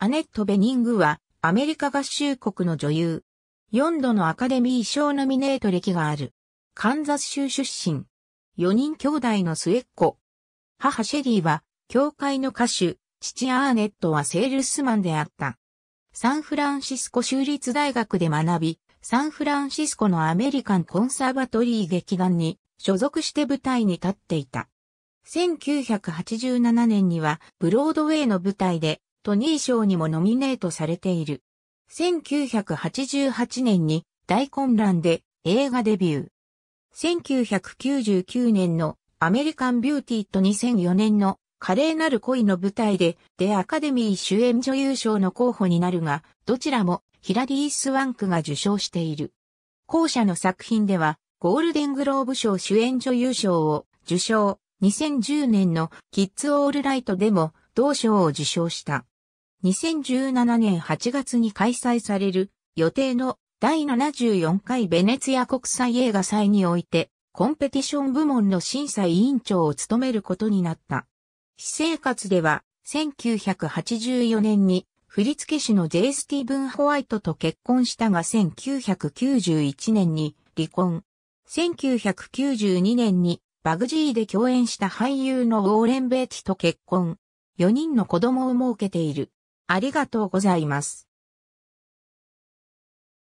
アネット・ベニングは、アメリカ合衆国の女優。4度のアカデミー賞ノミネート歴がある。カンザス州出身。4人兄弟の末っ子。母シェリーは、教会の歌手、父アーネットはセールスマンであった。サンフランシスコ州立大学で学び、サンフランシスコのアメリカンコンサーバトリー劇団に所属して舞台に立っていた。1987年にはブロードウェイの舞台でトニー賞にもノミネートされている。1988年に大混乱で映画デビュー。1999年のアメリカンビューティーと2004年の華麗なる恋の舞台で、でアカデミー主演女優賞の候補になるが、どちらもヒラリー・スワンクが受賞している。後者の作品では、ゴールデングローブ賞主演女優賞を受賞、2010年のキッズ・オールライトでも同賞を受賞した。2017年8月に開催される予定の第74回ベネツィア国際映画祭においてコンペティション部門の審査委員長を務めることになった。私生活では1984年に振付師の J. スティーブン・ホワイトと結婚したが1991年に離婚。1992年にバグジーで共演した俳優のウォーレン・ベーティと結婚。4人の子供を設けている。ありがとうございます。